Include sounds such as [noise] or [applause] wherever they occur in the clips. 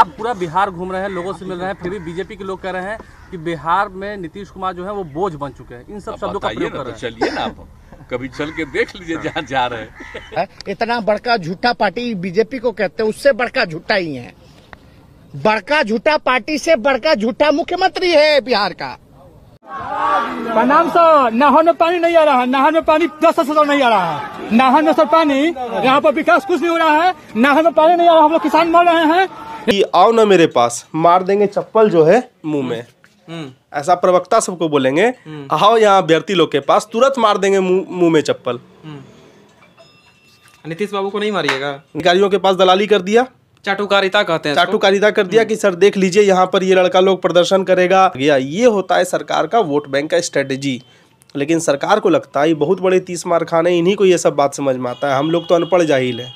आप पूरा बिहार घूम रहे हैं लोगों से मिल रहे हैं फिर भी बीजेपी के लोग कह रहे हैं कि बिहार में नीतीश कुमार जो है वो बोझ बन चुके हैं इन सब शब्दों का प्रयोग कर तो रहे हैं चलिए ना आप कभी चल के देख लीजिए जहाँ जा रहे हैं इतना बड़का झूठा पार्टी बीजेपी को कहते हैं उससे बड़का झूठा ही है बड़का झूठा पार्टी से बड़का झूठा मुख्यमंत्री है बिहार का प्रणाम सर नाहन में पानी नहीं आ रहा है नाहन में पानी दस सौ नहीं आ रहा है नाहन में सर पानी यहाँ पर विकास कुछ नहीं हो रहा है नाहन में पानी नहीं आ रहा हम लोग किसान मर रहे हैं कि आओ ना मेरे पास मार देंगे चप्पल जो है मुंह में हम्म। ऐसा प्रवक्ता सबको बोलेंगे हम्म। आओ यहाँ अभ्यर्थी लोग के पास तुरंत मार देंगे मुंह में चप्पल हम्म। नीतीश बाबू को नहीं मारिएगा अधिकारियों के पास दलाली कर दिया चाटुकारिता कहते हैं चाटुकारिता कर दिया कि सर देख लीजिए यहाँ पर ये लड़का लोग प्रदर्शन करेगा ये होता है सरकार का वोट बैंक का स्ट्रेटेजी लेकिन सरकार को लगता है बहुत बड़े तीस मार खाने इन्हीं को ये सब बात समझ में आता है हम लोग तो अनपढ़ जाहिल है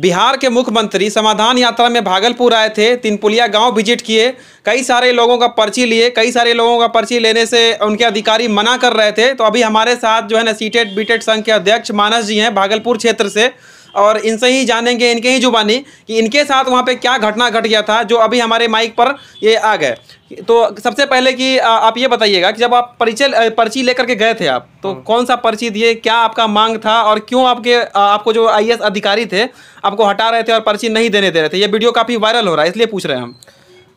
बिहार के मुख्यमंत्री समाधान यात्रा में भागलपुर आए थे तिनपुलिया गांव विजिट किए कई सारे लोगों का पर्ची लिए कई सारे लोगों का पर्ची लेने से उनके अधिकारी मना कर रहे थे तो अभी हमारे साथ जो है ना सीटेट बीटेट संघ के अध्यक्ष मानस जी हैं भागलपुर क्षेत्र से और इनसे ही जानेंगे इनके ही जुबानी कि इनके साथ वहाँ पे क्या घटना घट गया था जो अभी हमारे माइक पर ये आ गए तो सबसे पहले कि आप ये बताइएगा कि जब आप परिचय पर्ची लेकर के गए थे आप तो हाँ। कौन सा पर्ची दिए क्या आपका मांग था और क्यों आपके आपको जो आई अधिकारी थे आपको हटा रहे थे और पर्ची नहीं देने दे रहे थे ये वीडियो काफ़ी वायरल हो रहा है इसलिए पूछ रहे हैं हम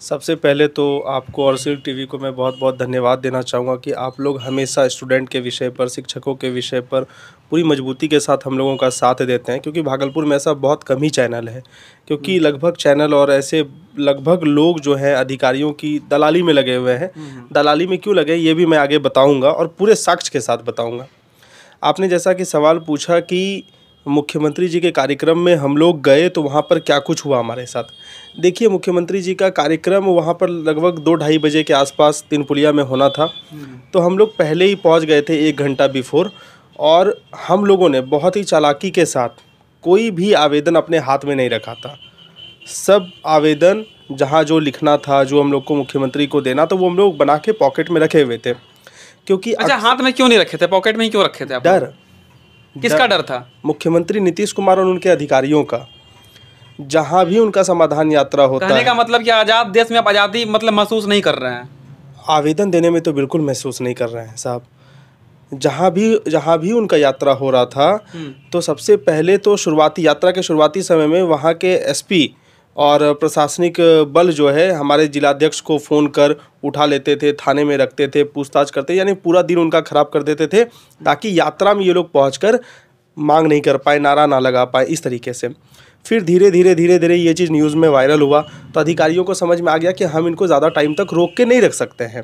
सबसे पहले तो आपको और सिर्फ टीवी को मैं बहुत बहुत धन्यवाद देना चाहूँगा कि आप लोग हमेशा स्टूडेंट के विषय पर शिक्षकों के विषय पर पूरी मजबूती के साथ हम लोगों का साथ देते हैं क्योंकि भागलपुर में ऐसा बहुत कम ही चैनल है क्योंकि हम्म। लगभग चैनल और ऐसे लगभग लोग जो हैं अधिकारियों की दलाली में लगे हुए हैं हम्म। दलाली में क्यों लगे ये भी मैं आगे बताऊँगा और पूरे साक्ष्य के साथ बताऊँगा आपने जैसा कि सवाल पूछा कि मुख्यमंत्री जी के कार्यक्रम में हम लोग गए तो वहाँ पर क्या कुछ हुआ हमारे साथ देखिए मुख्यमंत्री जी का कार्यक्रम वहाँ पर लगभग दो ढाई बजे के आसपास तीन पुलिया में होना था हम्म। तो हम लोग पहले ही पहुँच गए थे एक घंटा बिफोर और हम लोगों ने बहुत ही चालाकी के साथ कोई भी आवेदन अपने हाथ में नहीं रखा था सब आवेदन जहाँ जो लिखना था जो हम लोग को मुख्यमंत्री को देना था तो वो हम लोग बना के पॉकेट में रखे हुए थे क्योंकि अच्छा हाथ में क्यों नहीं रखे थे पॉकेट में ही क्यों रखे थे डर किसका डर था मुख्यमंत्री नीतीश कुमार और उनके अधिकारियों का जहाँ भी उनका समाधान यात्रा होता कहने है का मतलब कि आज़ाद देश में आप आज़ादी मतलब महसूस नहीं कर रहे हैं आवेदन देने में तो बिल्कुल महसूस नहीं कर रहे हैं साहब जहाँ भी जहाँ भी उनका यात्रा हो रहा था हम्म। तो सबसे पहले तो शुरुआती यात्रा के शुरुआती समय में वहाँ के एसपी और प्रशासनिक बल जो है हमारे जिलाध्यक्ष को फ़ोन कर उठा लेते थे थाने में रखते थे पूछताछ करते यानी पूरा दिन उनका ख़राब कर देते थे ताकि यात्रा में ये लोग पहुँच मांग नहीं कर पाए नारा ना लगा पाए इस तरीके से फिर धीरे धीरे धीरे धीरे ये चीज़ न्यूज़ में वायरल हुआ तो अधिकारियों को समझ में आ गया कि हम इनको ज़्यादा टाइम तक रोक के नहीं रख सकते हैं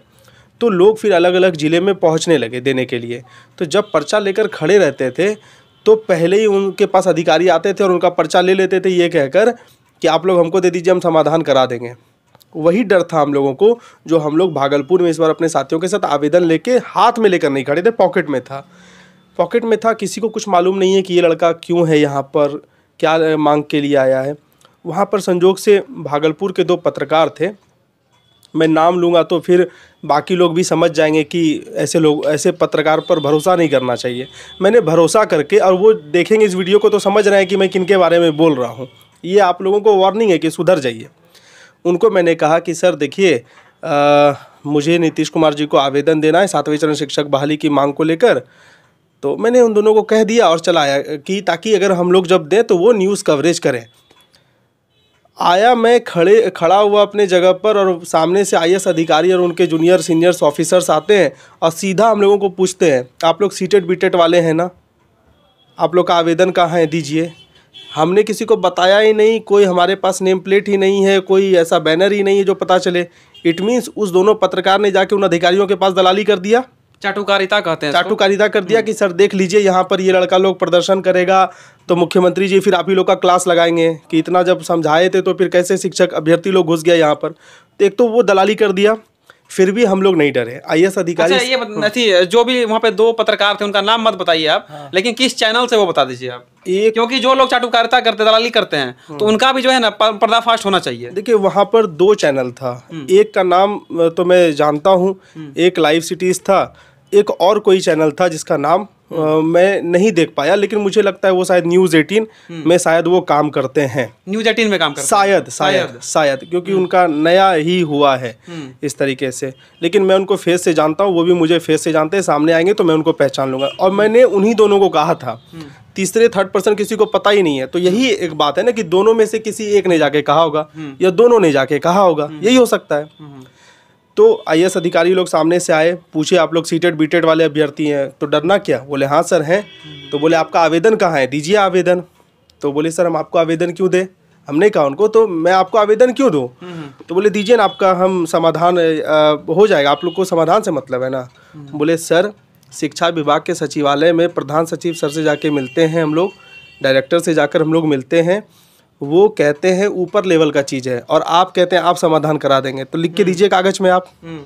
तो लोग फिर अलग अलग ज़िले में पहुंचने लगे देने के लिए तो जब पर्चा लेकर खड़े रहते थे तो पहले ही उनके पास अधिकारी आते थे और उनका पर्चा ले लेते थे ये कहकर कि आप लोग हमको दे दीजिए हम समाधान करा देंगे वही डर था हम लोगों को जो हम लोग भागलपुर में इस बार अपने साथियों के साथ आवेदन लेके हाथ में लेकर नहीं खड़े थे पॉकेट में था पॉकेट में था किसी को कुछ मालूम नहीं है कि ये लड़का क्यों है यहाँ पर क्या मांग के लिए आया है वहाँ पर संजोग से भागलपुर के दो पत्रकार थे मैं नाम लूँगा तो फिर बाकी लोग भी समझ जाएंगे कि ऐसे लोग ऐसे पत्रकार पर भरोसा नहीं करना चाहिए मैंने भरोसा करके और वो देखेंगे इस वीडियो को तो समझ रहे हैं कि मैं किन के बारे में बोल रहा हूँ ये आप लोगों को वार्निंग है कि सुधर जाइए उनको मैंने कहा कि सर देखिए मुझे नीतीश कुमार जी को आवेदन देना है सातवें चरण शिक्षक बहाली की मांग को लेकर तो मैंने उन दोनों को कह दिया और चलाया कि ताकि अगर हम लोग जब दें तो वो न्यूज़ कवरेज करें आया मैं खड़े खड़ा हुआ अपने जगह पर और सामने से आई अधिकारी और उनके जूनियर सीनियर्स ऑफिसर्स आते हैं और सीधा हम लोगों को पूछते हैं आप लोग सीटेड बीटेट वाले हैं ना आप लोग का आवेदन कहाँ है दीजिए हमने किसी को बताया ही नहीं कोई हमारे पास नेम प्लेट ही नहीं है कोई ऐसा बैनर ही नहीं है जो पता चले इट मीन्स उस दोनों पत्रकार ने जाके उन अधिकारियों के पास दलाली कर दिया चाटुकारिता कहते हैं चाटुकारिता कर दिया कि सर देख लीजिए यहाँ पर ये लड़का लोग प्रदर्शन करेगा तो मुख्यमंत्री जी फिर आप ही लोग का क्लास लगाएंगे कि इतना जब समझाए थे तो फिर कैसे शिक्षक अभ्यर्थी लोग घुस गया यहाँ पर तो एक तो वो दलाली कर दिया फिर भी हम लोग नहीं डरे आई एस अधिकारी अच्छा, ये हाँ। जो भी वहाँ पे दो पत्रकार थे उनका नाम मत बताइए आप हाँ। लेकिन किस चैनल से वो बता दीजिए आप एक... क्योंकि जो लोग चाटुकारिता करते दलाली करते हैं हाँ। तो उनका भी जो है ना पर्दाफाश होना चाहिए देखिए वहाँ पर दो चैनल था हम्म। एक का नाम तो मैं जानता हूँ हम्म। एक लाइव सिटीज था एक और कोई चैनल था जिसका नाम आ, मैं नहीं देख पाया लेकिन मुझे लगता है वो शायद न्यूज हम्म। एटीन में शायद वो काम करते हैं न्यूज एटीन में काम करते शायद शायद शायद क्योंकि उनका नया ही हुआ है हम्म। इस तरीके से लेकिन मैं उनको फेस से जानता हूँ वो भी मुझे फेस से जानते हैं सामने आएंगे तो मैं उनको पहचान लूंगा और हम्म। मैंने उन्हीं दोनों को कहा था तीसरे थर्ड पर्सन किसी को पता ही नहीं है तो यही एक बात है ना कि दोनों में से किसी एक ने जाके कहा होगा या दोनों ने जाके कहा होगा यही हो सकता है तो आई अधिकारी लोग सामने से आए पूछे आप लोग सीटेड बीटेड वाले अभ्यर्थी हैं तो डरना क्या बोले हाँ सर हैं तो बोले आपका आवेदन कहाँ है दीजिए आवेदन तो बोले सर हम आपको आवेदन क्यों दें हमने कहा उनको तो मैं आपको आवेदन क्यों दूँ हम्म। तो बोले दीजिए ना आपका हम समाधान हो जाएगा आप लोग को समाधान से मतलब है ना हम्म। बोले सर शिक्षा विभाग के सचिवालय में प्रधान सचिव सर से जाके मिलते हैं हम लोग डायरेक्टर से जाकर हम लोग मिलते हैं वो कहते हैं ऊपर लेवल का चीज़ है और आप कहते हैं आप समाधान करा देंगे तो लिख के हम्म। दीजिए कागज़ में आप हम्म।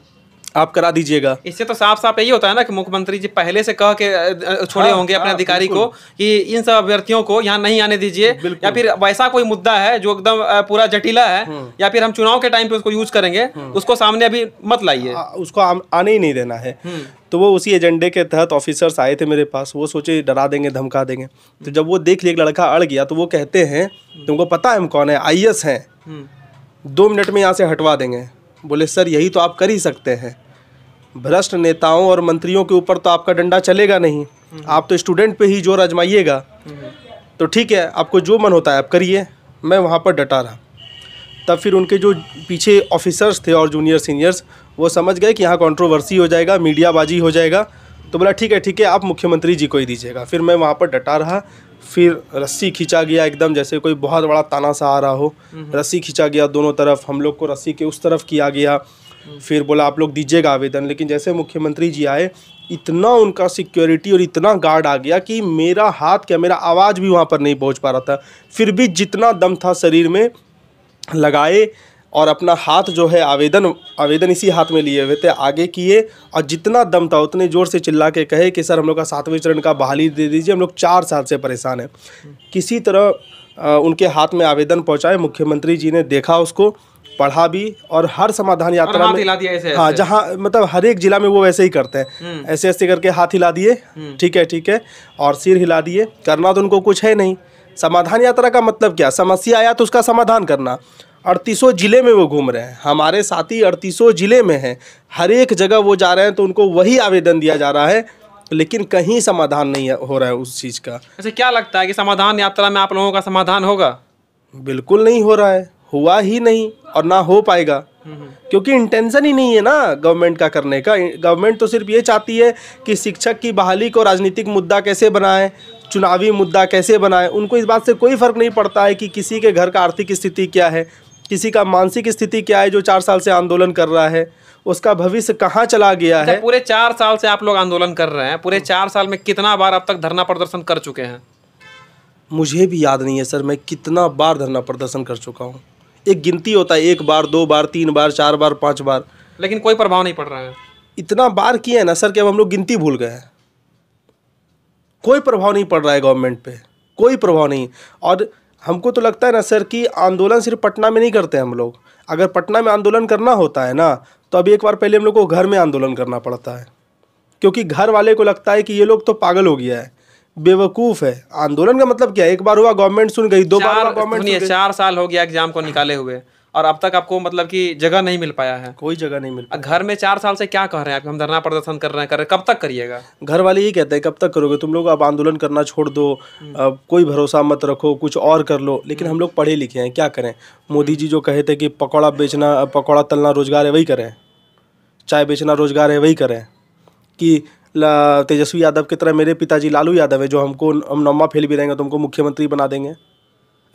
आप करा दीजिएगा इससे तो साफ साफ यही होता है ना कि मुख्यमंत्री जी पहले से कह के छोड़े हाँ, होंगे अपने हाँ, अधिकारी को कि इन सब अभ्यर्थियों को यहाँ नहीं आने दीजिए या फिर वैसा कोई मुद्दा है जो एकदम पूरा जटिला है हम्म। या फिर हम चुनाव के टाइम पे उसको यूज करेंगे हम्म। उसको सामने अभी मत लाइए उसको आने ही नहीं देना है हम्म। तो वो उसी एजेंडे के तहत ऑफिसर्स आए थे मेरे पास वो सोचे डरा देंगे धमका देंगे तो जब वो देख लिया एक लड़का अड़ गया तो वो कहते हैं तुमको तो पता है हम कौन है आई हैं दो मिनट में यहाँ से हटवा देंगे बोले सर यही तो आप कर ही सकते हैं भ्रष्ट नेताओं और मंत्रियों के ऊपर तो आपका डंडा चलेगा नहीं आप तो स्टूडेंट पे ही जोर आजमाइएगा तो ठीक है आपको जो मन होता है आप करिए मैं वहाँ पर डटा रहा तब फिर उनके जो पीछे ऑफिसर्स थे और जूनियर सीनियर्स वो समझ गए कि यहाँ कंट्रोवर्सी हो जाएगा मीडियाबाजी हो जाएगा तो बोला ठीक है ठीक है आप मुख्यमंत्री जी को ही दीजिएगा फिर मैं वहाँ पर डटा रहा फिर रस्सी खींचा गया एकदम जैसे कोई बहुत बड़ा ताना सा आ रहा हो रस्सी खींचा गया दोनों तरफ हम लोग को रस्सी के उस तरफ किया गया फिर बोला आप लोग दीजिएगा आवेदन लेकिन जैसे मुख्यमंत्री जी आए इतना उनका सिक्योरिटी और इतना गार्ड आ गया कि मेरा हाथ क्या मेरा आवाज़ भी वहाँ पर नहीं पहुँच पा रहा था फिर भी जितना दम था शरीर में लगाए और अपना हाथ जो है आवेदन आवेदन इसी हाथ में लिए हुए थे आगे किए और जितना दम था उतने ज़ोर से चिल्ला के कहे कि सर हम लोग का सातवें चरण का बहाली दे दीजिए हम लोग चार साल से परेशान हैं किसी तरह उनके हाथ में आवेदन पहुंचाए मुख्यमंत्री जी ने देखा उसको पढ़ा भी और हर समाधान यात्रा में हाँ जहाँ मतलब हर एक जिला में वो वैसे ही करते हैं हम्म। ऐसे ऐसे करके हाथ हिला दिए हम्म। ठीक है ठीक है और सिर हिला दिए करना तो उनको कुछ है नहीं समाधान यात्रा का मतलब क्या समस्या आया तो उसका समाधान करना अड़तीसों ज़िले में वो घूम रहे हैं हमारे साथी अड़तीसों ज़िले में हैं हर एक जगह वो जा रहे हैं तो उनको वही आवेदन दिया जा रहा है लेकिन कहीं समाधान नहीं हो रहा है उस चीज़ का ऐसे क्या लगता है कि समाधान यात्रा में आप लोगों का समाधान होगा बिल्कुल नहीं हो रहा है हुआ ही नहीं और ना हो पाएगा क्योंकि इंटेंशन ही नहीं है ना गवर्नमेंट का करने का गवर्नमेंट तो सिर्फ ये चाहती है कि शिक्षक की बहाली को राजनीतिक मुद्दा कैसे बनाएं चुनावी मुद्दा कैसे बनाएं उनको इस बात से कोई फ़र्क नहीं पड़ता है कि किसी के घर का आर्थिक स्थिति क्या है किसी का मानसिक स्थिति क्या है जो चार साल से आंदोलन कर रहा है उसका भविष्य कहाँ चला गया अच्छा, है पूरे चार साल से आप लोग आंदोलन कर रहे हैं पूरे चार साल में कितना बार अब तक धरना प्रदर्शन कर चुके हैं मुझे भी याद नहीं है सर मैं कितना बार धरना प्रदर्शन कर चुका हूँ एक गिनती होता है एक बार दो बार तीन बार चार बार पाँच बार लेकिन कोई प्रभाव नहीं पड़ रहा है इतना बार किए हैं ना सर कि अब हम लोग गिनती भूल गए हैं कोई प्रभाव नहीं पड़ रहा है गवर्नमेंट पे कोई प्रभाव नहीं और हमको तो लगता है ना सर कि आंदोलन सिर्फ पटना में नहीं करते हम लोग अगर पटना में आंदोलन करना होता है ना तो अभी एक बार पहले हम लोग को घर में आंदोलन करना पड़ता है क्योंकि घर वाले को लगता है कि ये लोग तो पागल हो गया है बेवकूफ है आंदोलन का मतलब क्या है एक बार हुआ गवर्नमेंट सुन गई दो बार गवर्नमेंट चार साल हो गया एग्जाम को निकाले हुए और अब तक आपको मतलब कि जगह नहीं मिल पाया है कोई जगह नहीं मिल घर में चार साल से क्या कह रहे हैं आप हम धरना प्रदर्शन कर रहे हैं कर रहे कब तक करिएगा घर वाले ये कहते हैं कब तक करोगे तुम लोग अब आंदोलन करना छोड़ दो हम्म। अब कोई भरोसा मत रखो कुछ और कर लो लेकिन हम हम्म। लोग पढ़े लिखे हैं क्या करें मोदी हम्म। जी जो कहे थे कि पकौड़ा बेचना पकौड़ा तलना रोजगार है वही करें चाय बेचना रोजगार है वही करें कि तेजस्वी यादव की तरह मेरे पिताजी लालू यादव है जो हमको हम नौमा फेल भी रहेंगे तो हमको मुख्यमंत्री बना देंगे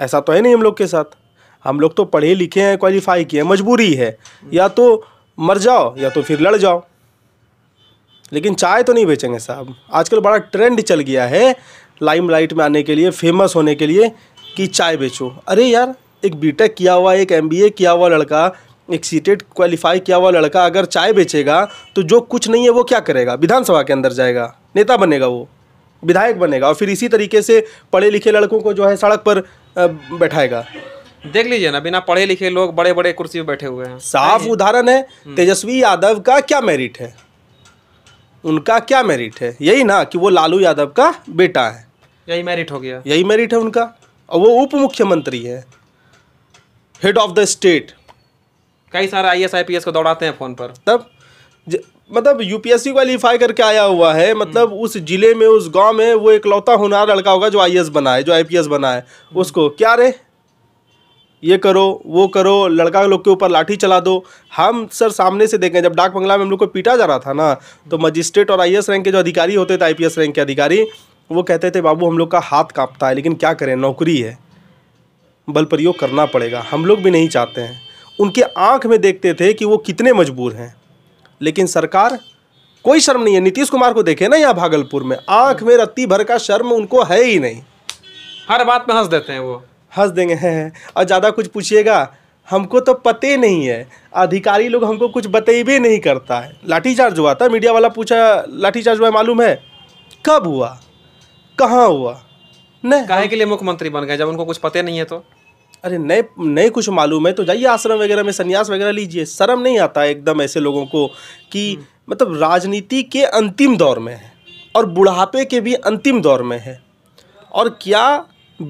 ऐसा तो है नहीं हम लोग के साथ हम लोग तो पढ़े लिखे हैं क्वालिफाई किए हैं मजबूरी है या तो मर जाओ या तो फिर लड़ जाओ लेकिन चाय तो नहीं बेचेंगे साहब आजकल बड़ा ट्रेंड चल गया है लाइमलाइट में आने के लिए फेमस होने के लिए कि चाय बेचो अरे यार एक बीटेक किया हुआ एक एमबीए किया हुआ लड़का एक क्वालिफाई किया हुआ लड़का अगर चाय बेचेगा तो जो कुछ नहीं है वो क्या करेगा विधानसभा के अंदर जाएगा नेता बनेगा वो विधायक बनेगा और फिर इसी तरीके से पढ़े लिखे लड़कों को जो है सड़क पर बैठाएगा देख लीजिए ना बिना पढ़े लिखे लोग बड़े बड़े कुर्सी पर बैठे हुए हैं साफ उदाहरण है हम्म। तेजस्वी यादव का क्या मेरिट है उनका क्या मेरिट है यही ना कि वो लालू यादव का बेटा है यही मेरिट हो गया यही मेरिट है उनका और वो उप मुख्यमंत्री है हेड ऑफ द स्टेट कई सारे I S I P S को दौड़ाते हैं फ़ोन पर तब ज, मतलब यूपीएससी क्वालिफाई करके आया हुआ है मतलब हम्म। उस जिले में उस गांव में वो इकलौता होनार लड़का होगा जो आई बना है जो आई पी बना है उसको क्या रे ये करो वो करो लड़का लोग के ऊपर लाठी चला दो हम सर सामने से देखें जब डाक बंगला में हम लोग को पीटा जा रहा था ना तो हम्म। मजिस्ट्रेट और एस रैंक के जो अधिकारी होते थे एस रैंक के अधिकारी वो कहते थे बाबू हम लोग का हाथ कांपता है लेकिन क्या करें नौकरी है बल प्रयोग करना पड़ेगा हम लोग भी नहीं चाहते हैं उनके आंख में देखते थे कि वो कितने मजबूर हैं लेकिन सरकार कोई शर्म नहीं है नीतीश कुमार को देखे ना यहाँ भागलपुर में आंख में रत्ती भर का शर्म उनको है ही नहीं हर बात में हंस देते हैं वो हंस देंगे हैं और ज़्यादा कुछ पूछिएगा हमको तो पते नहीं है अधिकारी लोग हमको कुछ भी नहीं करता है लाठीचार्ज हुआ था मीडिया वाला पूछा लाठीचार्ज हुआ मालूम है कब हुआ कहाँ हुआ न कहे के लिए मुख्यमंत्री बन गए जब उनको कुछ पते नहीं है तो अरे नए नए कुछ मालूम है तो जाइए आश्रम वगैरह में संन्यास वगैरह लीजिए शर्म नहीं आता एकदम ऐसे लोगों को कि हम्म। मतलब राजनीति के अंतिम दौर में है और बुढ़ापे के भी अंतिम दौर में है और क्या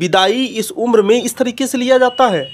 विदाई इस उम्र में इस तरीके से लिया जाता है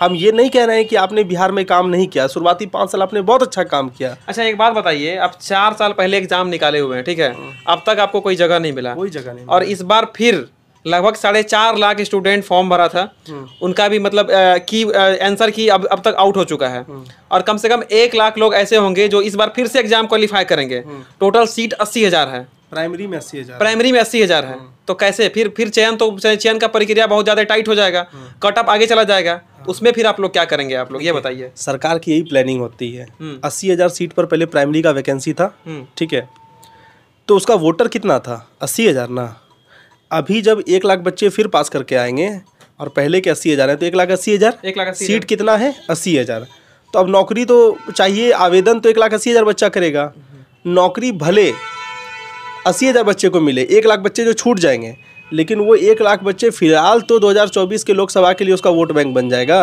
हम ये नहीं कह रहे हैं कि आपने बिहार में काम नहीं किया शुरुआती पाँच साल आपने बहुत अच्छा काम किया अच्छा एक बात बताइए आप चार साल पहले एग्जाम निकाले हुए हैं ठीक है हम्म। अब तक आपको कोई जगह नहीं मिला कोई जगह नहीं और इस बार फिर लगभग साढ़े चार लाख स्टूडेंट फॉर्म भरा था हम्म। उनका भी मतलब आ, की आंसर की अब अब तक आउट हो चुका है हम्म। और कम से कम एक लाख लोग ऐसे होंगे जो इस बार फिर से एग्जाम क्वालिफाई करेंगे टोटल हम्म। सीट अस्सी हज़ार है प्राइमरी में अस्सी हज़ार प्राइमरी में अस्सी हज़ार है तो कैसे फिर फिर चयन तो चयन का प्रक्रिया बहुत ज़्यादा टाइट हो जाएगा कट अप आगे चला जाएगा हाँ। उसमें फिर आप लोग क्या करेंगे आप लोग ये बताइए सरकार की यही प्लानिंग होती है अस्सी हज़ार सीट पर पहले प्राइमरी का वैकेंसी था ठीक है तो उसका वोटर कितना था अस्सी हज़ार ना अभी जब एक लाख बच्चे फिर पास करके आएंगे और पहले के अस्सी हज़ार हैं तो एक लाख अस्सी हज़ार एक लाख सीट कितना है अस्सी हज़ार तो अब नौकरी तो चाहिए आवेदन तो एक लाख अस्सी हज़ार बच्चा करेगा नौकरी भले अस्सी हज़ार बच्चे को मिले एक लाख बच्चे जो छूट जाएंगे लेकिन वो एक लाख बच्चे फिलहाल तो 2024 के लोकसभा के लिए उसका वोट बैंक बन जाएगा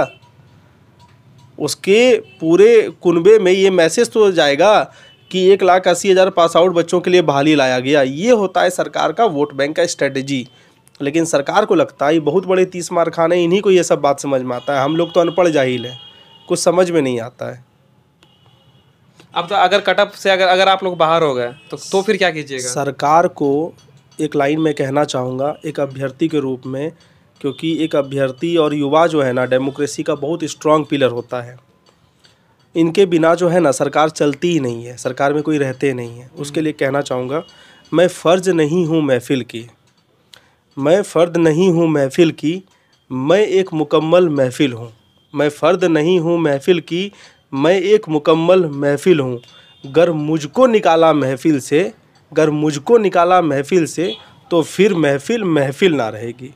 उसके पूरे कुनबे में ये मैसेज तो जाएगा कि एक लाख अस्सी हज़ार पास आउट बच्चों के लिए बहाली लाया गया ये होता है सरकार का वोट बैंक का स्ट्रेटजी लेकिन सरकार को लगता है ये बहुत बड़े तीस मार खाने इन्हीं को ये सब बात समझ में आता है हम लोग तो अनपढ़ जाहिल हैं कुछ समझ में नहीं आता है अब तो अगर कटअप से अगर अगर आप लोग बाहर हो गए तो तो फिर क्या कीजिएगा सरकार को एक लाइन में कहना चाहूँगा एक अभ्यर्थी के रूप में क्योंकि एक अभ्यर्थी और युवा जो है ना डेमोक्रेसी का बहुत स्ट्रांग पिलर होता है इनके बिना जो है ना सरकार चलती ही नहीं है सरकार में कोई रहते नहीं है हम्म। उसके लिए कहना चाहूँगा मैं फ़र्ज नहीं हूँ महफिल की मैं फ़र्द नहीं हूँ महफिल की मैं एक मुकम्मल महफिल हूँ मैं फ़र्द नहीं हूँ महफिल की मैं एक मुकम्मल महफिल हूँ गर मुझको निकाला महफिल से गर मुझको निकाला महफिल से तो फिर महफिल महफिल ना रहेगी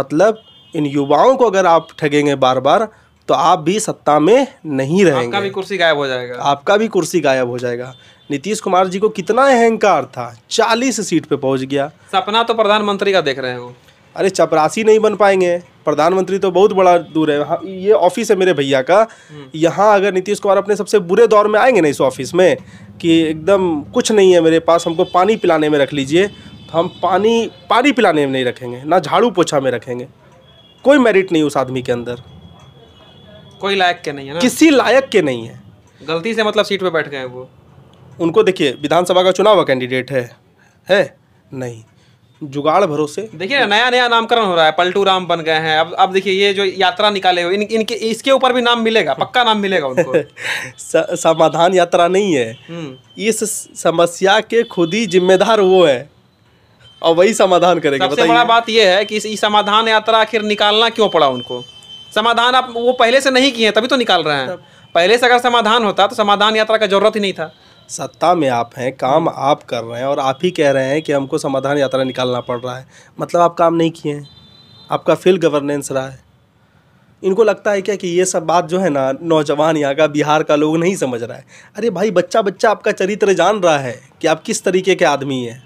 मतलब इन युवाओं को अगर आप ठगेंगे बार बार तो आप भी सत्ता में नहीं रहेंगे आपका भी कुर्सी गायब हो जाएगा आपका भी कुर्सी गायब हो जाएगा नीतीश कुमार जी को कितना अहंकार था चालीस सीट पे पहुंच गया सपना तो प्रधानमंत्री का देख रहे हैं वो अरे चपरासी नहीं बन पाएंगे प्रधानमंत्री तो बहुत बड़ा दूर है हाँ, ये ऑफिस है मेरे भैया का हम्म। यहाँ अगर नीतीश कुमार अपने सबसे बुरे दौर में आएंगे ना इस ऑफिस में कि एकदम कुछ नहीं है मेरे पास हमको पानी पिलाने में रख लीजिए तो हम पानी पानी पिलाने में नहीं रखेंगे ना झाड़ू पोछा में रखेंगे कोई मेरिट नहीं उस आदमी के अंदर कोई लायक के नहीं है ना किसी लायक के नहीं है गलती से मतलब सीट पे बैठ गए हैं वो उनको देखिए विधानसभा का चुनाव कैंडिडेट है है नहीं जुगाड़ भरोसे देखिए ना नया नया नामकरण हो रहा है पलटू राम बन गए हैं अब अब देखिए ये जो यात्रा निकाले हुए इन इनके इसके ऊपर भी नाम मिलेगा पक्का नाम मिलेगा उनको [laughs] समाधान यात्रा नहीं है हम्म। इस समस्या के खुद ही जिम्मेदार वो है और वही समाधान करेगा सबसे बड़ा बात यह है कि इस समाधान यात्रा आखिर निकालना क्यों पड़ा उनको समाधान आप वो पहले से नहीं किए तभी तो निकाल रहे हैं पहले से अगर समाधान होता तो समाधान यात्रा का जरूरत ही नहीं था सत्ता में आप हैं काम आप कर रहे हैं और आप ही कह रहे हैं कि हमको समाधान यात्रा निकालना पड़ रहा है मतलब आप काम नहीं किए हैं आपका फील गवर्नेंस रहा है इनको लगता है क्या कि ये सब बात जो है ना नौजवान यहाँ का बिहार का लोग नहीं समझ रहा है अरे भाई बच्चा बच्चा आपका चरित्र जान रहा है कि आप किस तरीके के आदमी हैं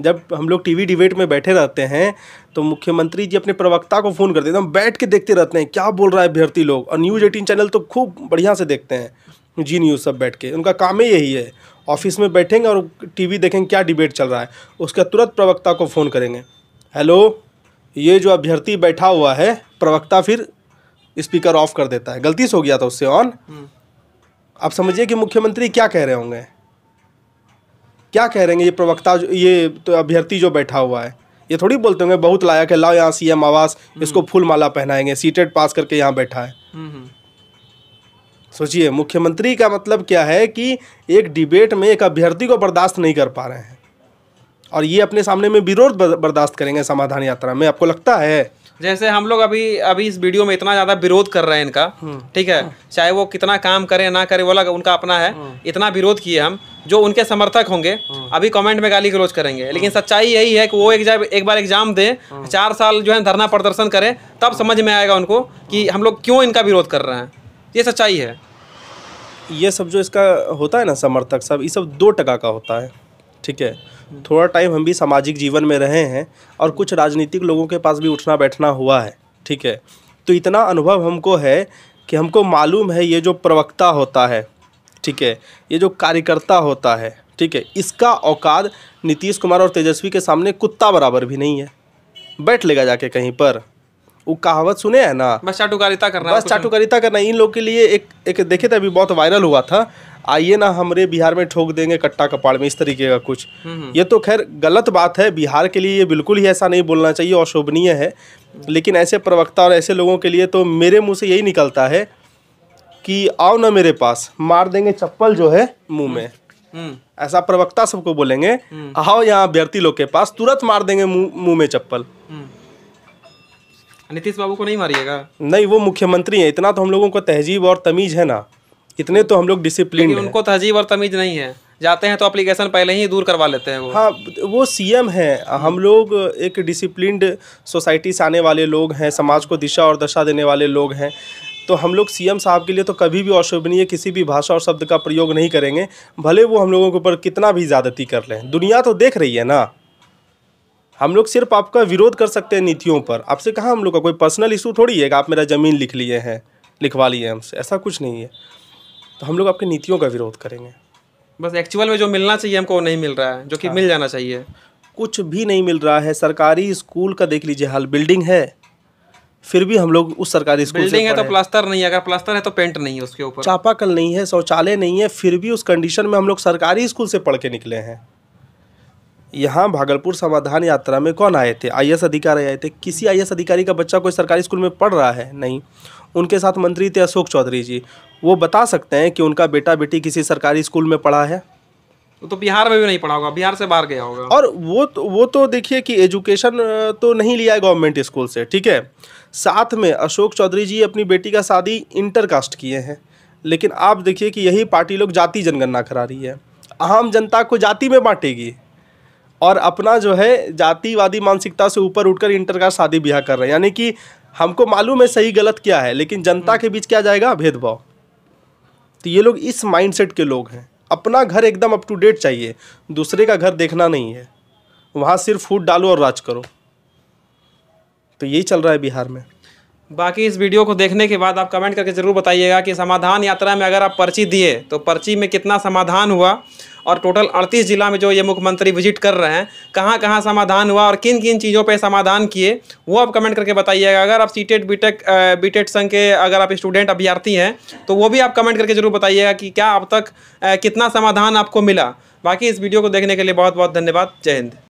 जब हम लोग टीवी डिबेट में बैठे रहते हैं तो मुख्यमंत्री जी अपने प्रवक्ता को फ़ोन कर देते तो हम बैठ के देखते रहते हैं क्या बोल रहा है अभ्यर्थी लोग और न्यूज़ एटीन चैनल तो खूब बढ़िया से देखते हैं जी न्यूज़ सब बैठ के उनका काम ही यही है ऑफिस में बैठेंगे और टीवी देखेंगे क्या डिबेट चल रहा है उसका तुरंत प्रवक्ता को फ़ोन करेंगे हेलो ये जो अभ्यर्थी बैठा हुआ है प्रवक्ता फिर स्पीकर ऑफ कर देता है गलती से हो गया था उससे ऑन हम्म। आप समझिए कि मुख्यमंत्री क्या कह रहे होंगे क्या कह रहे हैं ये प्रवक्ता ये तो अभ्यर्थी जो बैठा हुआ है ये थोड़ी बोलते होंगे बहुत लायक है लाओ यहाँ सीएम आवास हम्म। इसको फूल माला पहनाएंगे सीटेड पास करके यहाँ बैठा है हम्म, हम्म। सोचिए मुख्यमंत्री का मतलब क्या है कि एक डिबेट में एक अभ्यर्थी को बर्दाश्त नहीं कर पा रहे हैं और ये अपने सामने में विरोध बर्दाश्त करेंगे समाधान यात्रा में आपको लगता है जैसे हम लोग अभी अभी इस वीडियो में इतना ज्यादा विरोध कर रहे हैं इनका हम्म। ठीक है हम्म। चाहे वो कितना काम करे ना करे वो उनका अपना है हम्म। इतना विरोध किए हम जो उनके समर्थक होंगे अभी कमेंट में गाली गलोज करेंगे लेकिन सच्चाई यही है कि वो एक, एक बार एग्जाम दे चार साल जो है धरना प्रदर्शन करें तब समझ में आएगा उनको कि हम लोग क्यों इनका विरोध कर रहे हैं ये सच्चाई है ये सब जो इसका होता है ना समर्थक सब ये सब दो टका का होता है ठीक है थोड़ा टाइम हम भी सामाजिक जीवन में रहे हैं और कुछ राजनीतिक लोगों के पास भी उठना बैठना हुआ है ठीक है तो इतना अनुभव हमको है कि हमको मालूम है ये जो प्रवक्ता होता है ठीक है ये जो कार्यकर्ता होता है ठीक है इसका औकात नीतीश कुमार और तेजस्वी के सामने कुत्ता बराबर भी नहीं है बैठ लेगा जाके कहीं पर वो कहावत सुने है ना बस चाटुकारिता करना बस चाटुकारिता करना इन लोग के लिए एक एक देखे थे तो अभी बहुत वायरल हुआ था आइए ना हमरे बिहार में ठोक देंगे कट्टा कपाड़ में इस तरीके का कुछ हम्म, हम्म। ये तो खैर गलत बात है बिहार के लिए ये बिल्कुल ही ऐसा नहीं बोलना चाहिए अशोभनीय है लेकिन ऐसे प्रवक्ता और ऐसे लोगों के लिए तो मेरे मुँह से यही निकलता है कि आओ ना मेरे पास मार देंगे चप्पल जो है मुंह में हम्म, ऐसा प्रवक्ता सबको बोलेंगे आओ यहाँ अभ्यर्थी लोग के पास तुरंत मार देंगे मुंह में चप्पल नीतीश बाबू को नहीं मारिएगा नहीं वो मुख्यमंत्री है इतना तो हम लोगों को तहजीब और तमीज है ना इतने तो हम लोग डिसिप्लिन उनको तहजीब और तमीज नहीं है जाते हैं तो अप्लीकेशन पहले ही दूर करवा लेते हैं वो हाँ वो सीएम हैं हम लोग एक डिसिप्लिनड सोसाइटी से आने वाले लोग हैं समाज को दिशा और दशा देने वाले लोग हैं तो हम लोग सीएम साहब के लिए तो कभी भी अशोभनीय किसी भी भाषा और शब्द का प्रयोग नहीं करेंगे भले वो हम लोगों के ऊपर कितना भी ज़्यादती कर लें दुनिया तो देख रही है ना हम लोग सिर्फ आपका विरोध कर सकते हैं नीतियों पर आपसे कहाँ हम लोग का कोई पर्सनल इशू थोड़ी है कि आप मेरा ज़मीन लिख लिए हैं लिखवा लिए हमसे ऐसा कुछ नहीं है तो हम लोग आपकी नीतियों का विरोध करेंगे बस एक्चुअल में जो मिलना चाहिए हमको वो नहीं मिल रहा है जो कि हाँ। मिल जाना चाहिए कुछ भी नहीं मिल रहा है सरकारी स्कूल का देख लीजिए हाल बिल्डिंग है फिर भी हम लोग उस सरकारी स्कूल बिल्डिंग है तो प्लास्टर नहीं है अगर प्लास्टर है तो पेंट नहीं है उसके ऊपर चापाकल नहीं है शौचालय नहीं है फिर भी उस कंडीशन में हम लोग सरकारी स्कूल से पढ़ के निकले हैं यहाँ भागलपुर समाधान यात्रा में कौन आए थे आईएएस अधिकारी आए थे किसी आई अधिकारी का बच्चा कोई सरकारी स्कूल में पढ़ रहा है नहीं उनके साथ मंत्री थे अशोक चौधरी जी वो बता सकते हैं कि उनका बेटा बेटी किसी सरकारी स्कूल में पढ़ा है वो तो बिहार में भी नहीं पढ़ा होगा बिहार से बाहर गया होगा और वो तो, वो तो देखिए कि एजुकेशन तो नहीं लिया है गवर्नमेंट स्कूल से ठीक है साथ में अशोक चौधरी जी अपनी बेटी का शादी इंटर कास्ट किए हैं लेकिन आप देखिए कि यही पार्टी लोग जाति जनगणना करा रही है आम जनता को जाति में बांटेगी और अपना जो है जातिवादी मानसिकता से ऊपर उठकर इंटर का शादी ब्याह कर रहे हैं यानी कि हमको मालूम है सही गलत क्या है लेकिन जनता के बीच क्या जाएगा भेदभाव तो ये लोग इस माइंडसेट के लोग हैं अपना घर एकदम अप टू डेट चाहिए दूसरे का घर देखना नहीं है वहाँ सिर्फ फूड डालो और राज करो तो यही चल रहा है बिहार में बाकी इस वीडियो को देखने के बाद आप कमेंट करके ज़रूर बताइएगा कि समाधान यात्रा में अगर आप पर्ची दिए तो पर्ची में कितना समाधान हुआ और टोटल अड़तीस जिला में जो ये मुख्यमंत्री विजिट कर रहे हैं कहाँ कहाँ समाधान हुआ और किन किन चीज़ों पर समाधान किए वो आप कमेंट करके बताइएगा अगर आप C TET B tech B TET संघ के अगर आप स्टूडेंट अभ्यर्थी हैं तो वो भी आप कमेंट करके जरूर बताइएगा कि क्या अब तक कितना समाधान आपको मिला बाकी इस वीडियो को देखने के लिए बहुत बहुत धन्यवाद जय हिंद